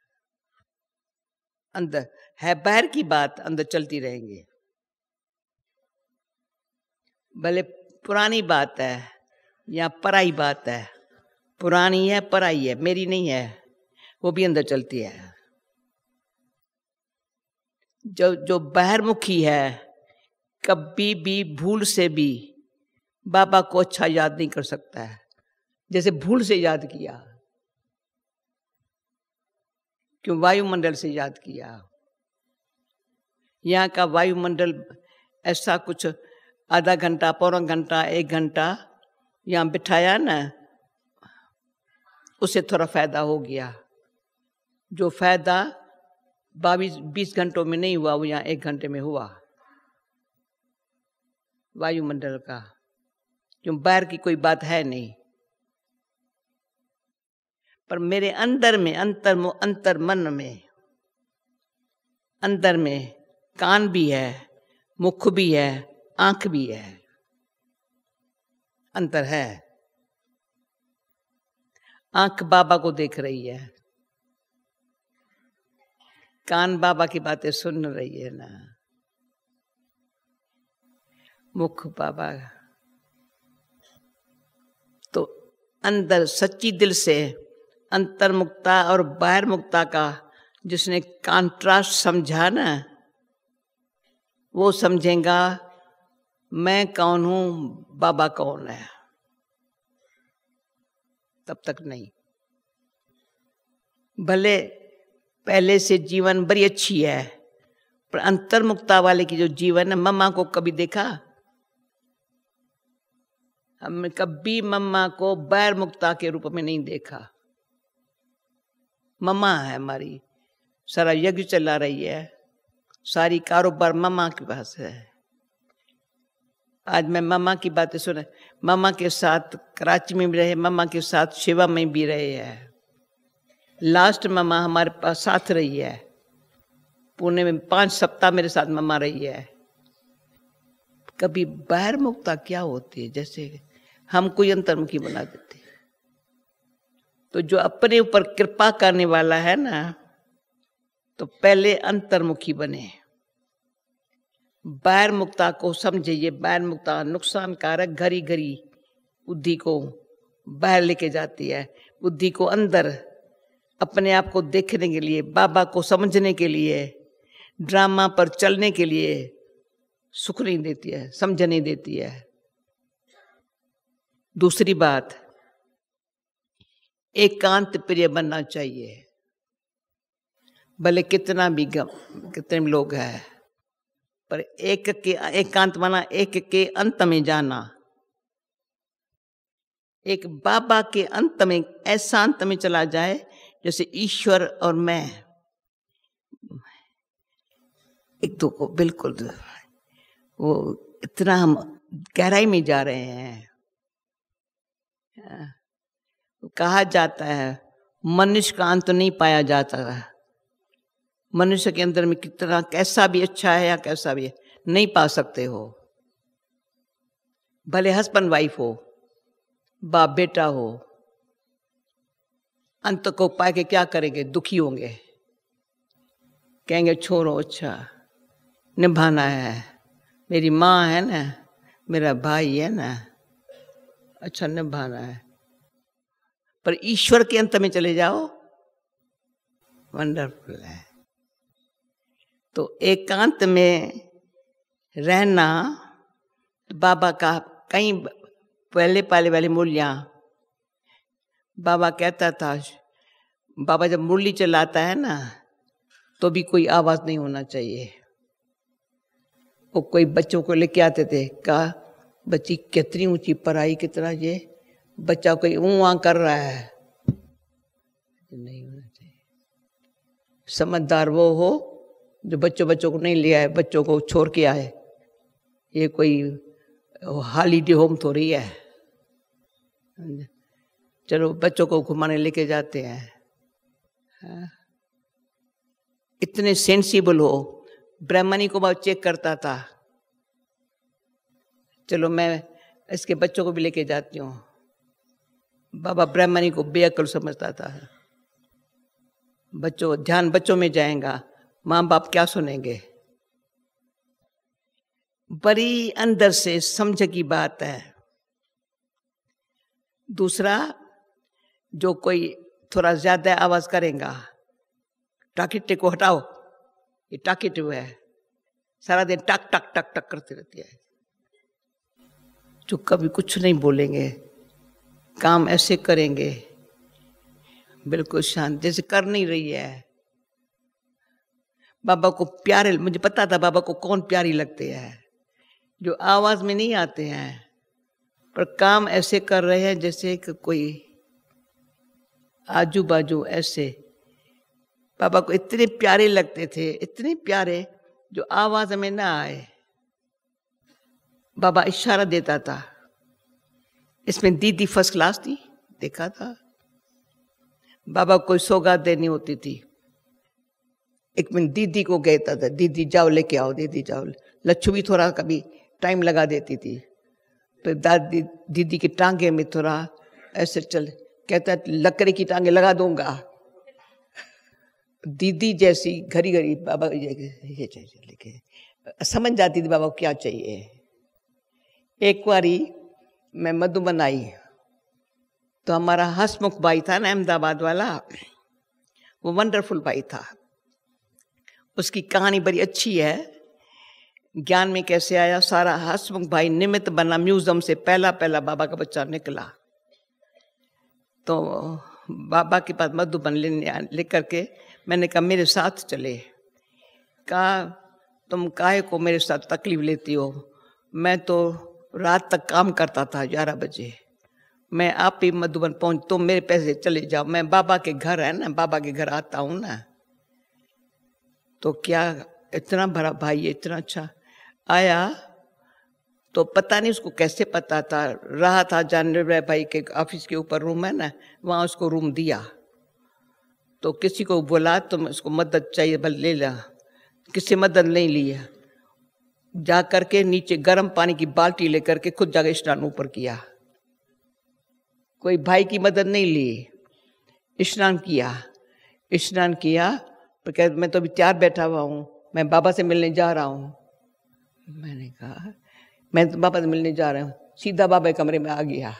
अंदर है बाहर की बात अंदर चलती रहेंगे भले पुरानी बात है या पराई बात है पुरानी है पराई है मेरी नहीं है वो भी अंदर चलती है जो जो बहरमुखी है कभी भी भूल से भी बाबा को अच्छा याद नहीं कर सकता है जैसे भूल से याद किया क्यों वायुमंडल से याद किया यहाँ का वायुमंडल ऐसा कुछ आधा घंटा पौरा घंटा एक घंटा यहाँ बिठाया ना उसे थोड़ा फायदा हो गया जो फायदा बाईस बीस घंटों में नहीं हुआ वो यहाँ एक घंटे में हुआ वायुमंडल का जो बाहर की कोई बात है नहीं पर मेरे अंदर में अंतर अंतर मन में अंदर में कान भी है मुख भी है आंख भी है अंतर है आंख बाबा को देख रही है कान बाबा की बातें सुन रही है ना मुख बाबा तो अंदर सच्ची दिल से अंतर्मुक्ता और बाहर मुक्ता का जिसने कॉन्ट्रास्ट समझा ना वो समझेगा मैं कौन हूं बाबा कौन है तब तक नहीं भले पहले से जीवन बड़ी अच्छी है पर अंतर्मुक्ता वाले की जो जीवन है ममा को कभी देखा हमने कभी मम्मा को बैर मुक्ता के रूप में नहीं देखा मम्मा है हमारी सारा यज्ञ चला रही है सारी कारोबार मम्मा के पास है आज मैं मम्मा की बातें सुन मम्मा के साथ कराची में भी रहे मम्मा के साथ शिवा में भी रहे हैं लास्ट मम्मा हमारे पास साथ रही है पुणे में पांच सप्ताह मेरे साथ मम्मा रही है कभी बैर मुक्ता क्या होती है जैसे हमको अंतर्मुखी बना देते तो जो अपने ऊपर कृपा करने वाला है ना तो पहले अंतर्मुखी बने बैर मुक्ता को समझिए बैर मुक्ता नुकसान कारक घरी घरी बुद्धि को बाहर लेके जाती है बुद्धि को अंदर अपने आप को देखने के लिए बाबा को समझने के लिए ड्रामा पर चलने के लिए सुख नहीं देती है समझ नहीं देती है दूसरी बात एकांत प्रिय बनना चाहिए भले कितना भी गम कितने भी लोग हैं पर एक के एकांत माना एक के अंत में जाना एक बाबा के अंत में ऐसा अंत में चला जाए जैसे ईश्वर और मैं एक दो तो बिल्कुल वो इतना हम गहराई में जा रहे हैं कहा जाता है मनुष्य का अंत नहीं पाया जाता है मनुष्य के अंदर में कितना कैसा भी अच्छा है या कैसा भी है नहीं पा सकते हो भले हस्बैंड वाइफ हो बाप बेटा हो अंत को पा के क्या करेंगे दुखी होंगे कहेंगे छोड़ो अच्छा निभाना है मेरी माँ है ना मेरा भाई है ना अच्छा निभाना है पर ईश्वर के अंत में चले जाओ वंडरफुल है तो एकांत में रहना बाबा का कई पहले पाले वाली मुरलियाँ बाबा कहता था बाबा जब मुरली चलाता है ना तो भी कोई आवाज़ नहीं होना चाहिए वो कोई बच्चों को लेके आते थे कहा बच्ची कितनी ऊंची पढ़ाई कितना ये बच्चा कोई ऊँ कर रहा है नहीं होना चाहिए समझदार वो हो जो बच्चों बच्चों को नहीं लिया है बच्चों को छोड़ के आए ये कोई हॉलीडे होम थोड़ी है चलो बच्चों को घुमाने लेके जाते हैं हाँ। इतने सेंसिबल हो ब्रह्मणी को मैं चेक करता था चलो मैं इसके बच्चों को भी लेके जाती हूँ बाबा ब्राह्मणी को बेअकल समझता था बच्चों ध्यान बच्चों में जाएगा माँ बाप क्या सुनेंगे बड़ी अंदर से समझ की बात है दूसरा जो कोई थोड़ा ज्यादा आवाज करेगा टाकिटे को हटाओ ये टाकिट है सारा दिन टक टक टक टक करती रहती है जो कभी कुछ नहीं बोलेंगे काम ऐसे करेंगे बिल्कुल शांत जैसे कर नहीं रही है बाबा को प्यारे मुझे पता था बाबा को कौन प्यारी लगते हैं जो आवाज में नहीं आते हैं पर काम ऐसे कर रहे हैं जैसे कि कोई आजू बाजू ऐसे बाबा को इतने प्यारे लगते थे इतने प्यारे जो आवाज में ना आए बाबा इशारा देता था इसमें दीदी फर्स्ट क्लास थी देखा था बाबा कोई सौगात देनी होती थी एक मिनट दीदी को कहता था दीदी जाओ लेके आओ दीदी जाओ लच्छू भी थोड़ा कभी टाइम लगा देती थी फिर दादी दीदी की टांगे में थोड़ा ऐसे चल कहता लकड़ी की टांगे लगा दूंगा दीदी जैसी घड़ी घड़ी बाबा ये चाहिए लेके समझ जाती थी बाबा क्या चाहिए एक बारी मैं मधुबन आई तो हमारा हसमुख भाई था ना अहमदाबाद वाला वो वंडरफुल भाई था उसकी कहानी बड़ी अच्छी है ज्ञान में कैसे आया सारा हसमुख भाई निमित्त बना म्यूजियम से पहला पहला बाबा का बच्चा निकला तो बाबा के पास मधुबन लेने ले करके मैंने कहा मेरे साथ चले कहा तुम काहे को मेरे साथ तकलीफ लेती हो मैं तो रात तक काम करता था ग्यारह बजे मैं आप ही मधुबन पहुंच तुम तो मेरे पैसे चले जाओ मैं बाबा के घर है ना बाबा के घर आता हूँ ना तो क्या इतना भरा भाई इतना अच्छा आया तो पता नहीं उसको कैसे पता था रहा था जानवर भाई के ऑफिस के ऊपर रूम है ना वहाँ उसको रूम दिया तो किसी को बोला तो उसको मदद चाहिए बल ले ला किसी मदद नहीं लिया जा करके नीचे गर्म पानी की बाल्टी लेकर के खुद जाकर स्नान ऊपर किया कोई भाई की मदद नहीं ली स्नान किया स्नान किया पर कह मैं तो अभी तैयार बैठा हुआ हूँ मैं बाबा से मिलने जा रहा हूँ मैंने कहा मैं तो बाबा से मिलने जा रहा हूँ सीधा बाबा के कमरे में आ गया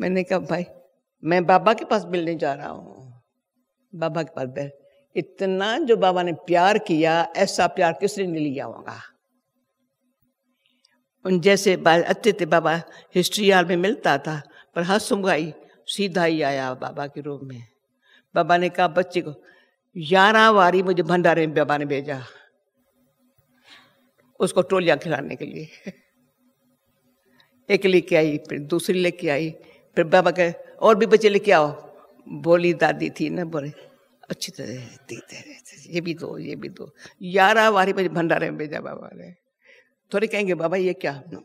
मैंने कहा भाई मैं बाबा के पास मिलने जा रहा हूँ बाबा के पास बैठ इतना जो बाबा ने प्यार किया ऐसा प्यार किसने लिया होगा उन जैसे अत्य बाबा हिस्ट्री हाल में मिलता था पर हसुमगाई सीधा ही आया बाबा के रूप में बाबा ने कहा बच्चे को ग्यारह बारी मुझे भंडारे में बाबा ने भेजा उसको टोलियां खिलाने के लिए एक लेके आई फिर दूसरी लेके आई फिर बाबा कहे और भी बच्चे लेके आओ बोली दादी थी ना बोले अच्छी तरह ये भी दो ये भी दो ग्यारह बारी मुझे भंडारे में भेजा बाबा ने थोड़े कहेंगे बाबा ये क्या अपना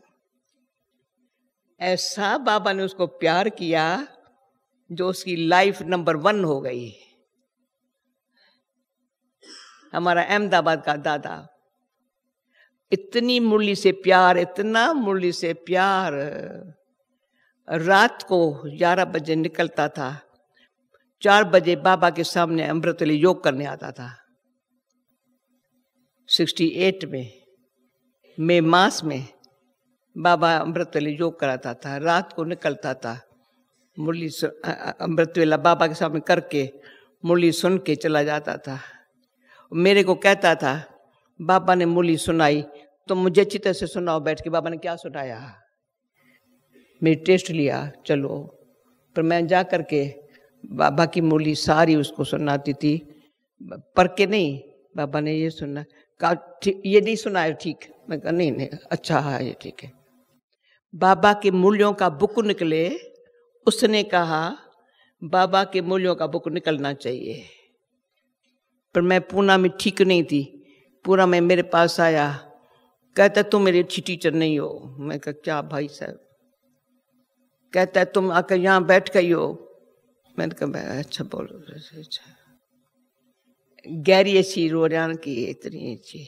ऐसा बाबा ने उसको प्यार किया जो उसकी लाइफ नंबर वन हो गई हमारा अहमदाबाद का दादा इतनी मुरली से प्यार इतना मुरली से प्यार रात को ग्यारह बजे निकलता था चार बजे बाबा के सामने अमृतली योग करने आता था 68 में में मास में बाबा अमृतवेली योग कराता था रात को निकलता था मुरली अमृतवेला बाबा के सामने करके मुरली सुन के चला जाता था मेरे को कहता था बाबा ने मुरली सुनाई तो मुझे अच्छी तरह से सुनाओ बैठ के बाबा ने क्या सुनाया मेरी टेस्ट लिया चलो पर मैं जा कर के बाबा की मुरली सारी उसको सुनाती थी पढ़ के नहीं बाबा ने ये सुना का ये नहीं सुनाया ठीक मैं कहा नहीं नहीं अच्छा हाँ ये ठीक है बाबा के मूल्यों का बुक निकले उसने कहा बाबा के मूल्यों का बुक निकलना चाहिए पर मैं पूना में ठीक नहीं थी पूना में मेरे पास आया कहता तुम मेरी अच्छी टीचर नहीं हो मैं कहा क्या भाई साहब कहता है तुम आकर यहाँ बैठ गई हो मैंने कहा अच्छा बोलो अच्छा गहरी अच्छी रोजान की इतनी अच्छी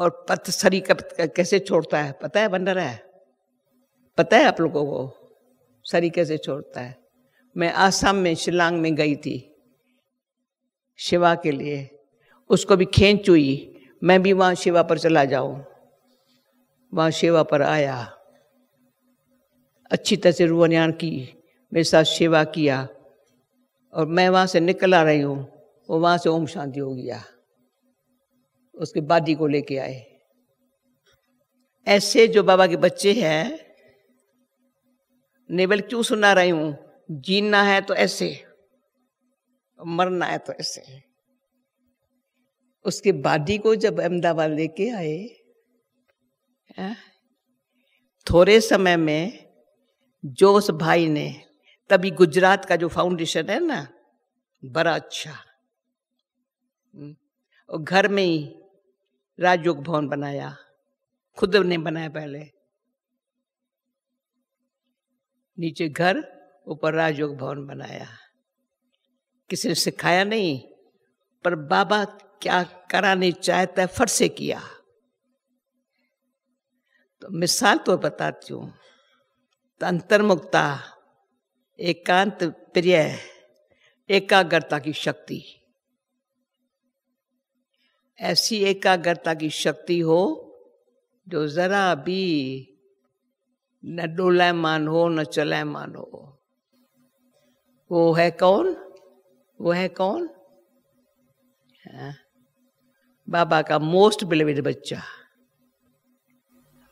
और पथ सरी का कैसे छोड़ता है पता है बंदर है पता है आप लोगों को सरी कैसे छोड़ता है मैं आसाम में शिलांग में गई थी शिवा के लिए उसको भी खींच हुई मैं भी वहाँ शिवा पर चला जाऊँ वहाँ शिवा पर आया अच्छी तरह से रूहनियान की मेरे साथ सेवा किया और मैं वहाँ से निकल आ रही हूँ वो वहाँ से ओम शांति हो गया उसके बादी को लेके आए ऐसे जो बाबा के बच्चे हैं नेवल क्यों सुना रही हूं जीना है तो ऐसे मरना है तो ऐसे उसके बाडी को जब अहमदाबाद लेके आए थोड़े समय में जो उस भाई ने तभी गुजरात का जो फाउंडेशन है ना बड़ा अच्छा और घर में ही राजयोग भवन बनाया खुद ने बनाया पहले नीचे घर ऊपर राजयोग भवन बनाया किसी ने सिखाया नहीं पर बाबा क्या कराने चाहता है फट से किया तो मिसाल तो बताती हूँ तो अंतर्मुक्ता एकांत प्रिय एकाग्रता की शक्ति ऐसी एकाग्रता की शक्ति हो जो जरा भी न डोलायमान हो न चलायमान हो वो है कौन वो है कौन है? हाँ। बाबा का मोस्ट बिलवेड बच्चा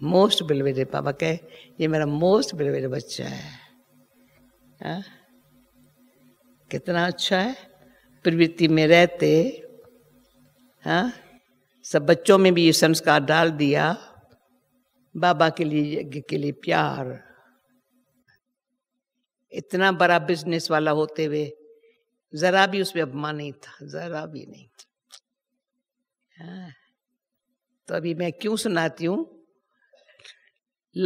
मोस्ट बिलवेड बाबा कहे ये मेरा मोस्ट बिलवेड बच्चा है हाँ? कितना अच्छा है प्रवृत्ति में रहते हाँ सब बच्चों में भी ये संस्कार डाल दिया बाबा के लिए यज्ञ के लिए प्यार इतना बड़ा बिजनेस वाला होते हुए जरा भी उसमें अपमान नहीं था जरा भी नहीं था हाँ। तो अभी मैं क्यों सुनाती हूँ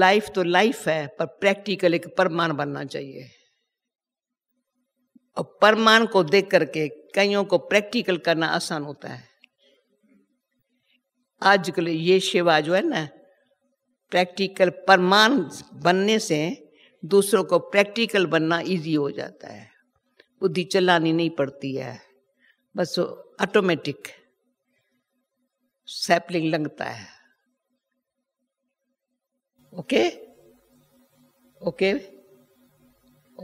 लाइफ तो लाइफ है पर प्रैक्टिकल एक परमान बनना चाहिए और परमान को देख करके कईयों को प्रैक्टिकल करना आसान होता है आजकल ये सेवा जो है ना प्रैक्टिकल प्रमाण बनने से दूसरों को प्रैक्टिकल बनना इजी हो जाता है बुद्धि चलानी नहीं पड़ती है बस ऑटोमेटिक सैपलिंग लगता है ओके ओके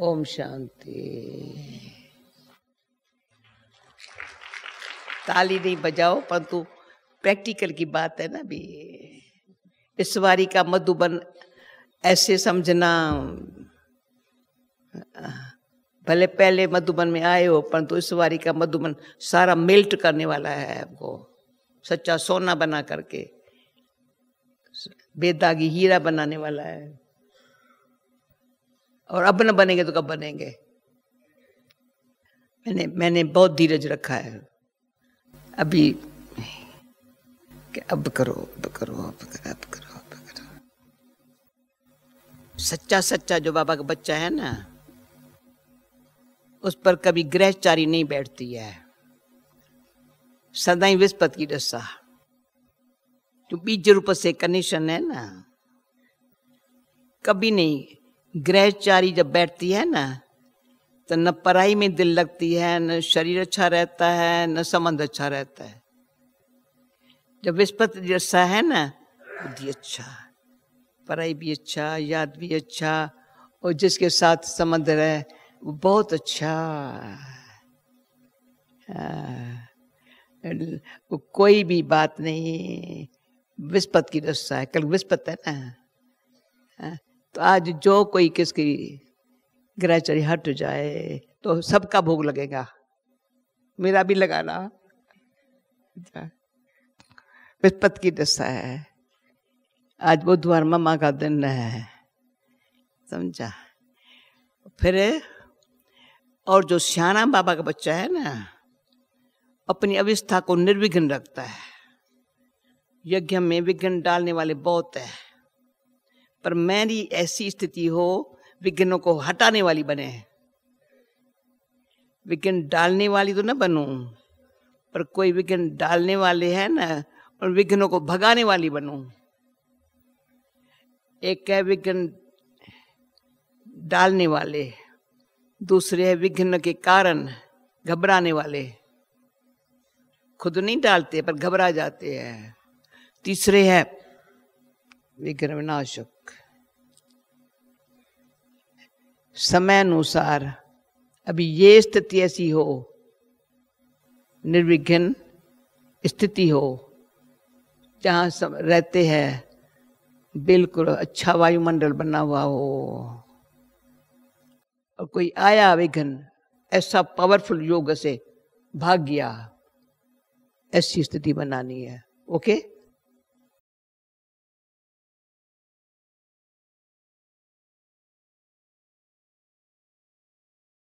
ओम शांति ताली नहीं बजाओ परंतु प्रैक्टिकल की बात है ना भी वारी का मधुबन ऐसे समझना भले पहले मधुबन में आए हो पर इस ईश्वरी का मधुबन सारा मेल्ट करने वाला है आपको सच्चा सोना बना करके बेदागी हीरा बनाने वाला है और अब न बनेंगे तो कब बनेंगे मैंने मैंने बहुत धीरज रखा है अभी कि अब करो अब करो अब करो अब करो अब करो सच्चा सच्चा जो बाबा का बच्चा है ना उस पर कभी ग्रहचारी नहीं बैठती है सदाई विस्पत की दशा जो बीज रूप से कनेक्शन है ना कभी नहीं ग्रहचारी जब बैठती है ना तो न पढ़ाई में दिल लगती है न शरीर अच्छा रहता है न संबंध अच्छा रहता है जब विस्पत जैसा है ना बुद्धि अच्छा पढ़ाई भी अच्छा याद भी अच्छा और जिसके साथ संबंध है वो बहुत अच्छा आ, हाँ। वो कोई भी बात नहीं विस्पत की दशा है कल विस्पत है ना हाँ, तो आज जो कोई किसकी ग्रहचरी हट जाए तो सबका भोग लगेगा मेरा भी लगाना अच्छा। विपत की दशा है आज वो मामा का दिन है समझा फिर और जो श्याणा बाबा का बच्चा है ना अपनी अवस्था को निर्विघ्न रखता है यज्ञ में विघ्न डालने वाले बहुत है पर मेरी ऐसी स्थिति हो विघ्नों को हटाने वाली बने विघ्न डालने वाली तो ना बनू पर कोई विघ्न डालने वाले हैं ना और विघ्नों को भगाने वाली बनूं एक है विघ्न डालने वाले दूसरे है विघ्न के कारण घबराने वाले खुद नहीं डालते पर घबरा जाते हैं तीसरे है विघ्न विनाशक समय अनुसार अभी ये स्थिति ऐसी हो निर्विघ्न स्थिति हो जहाँ सब रहते हैं बिल्कुल अच्छा वायुमंडल बना हुआ हो और कोई आया विघन ऐसा पावरफुल योग से भाग गया ऐसी स्थिति बनानी है ओके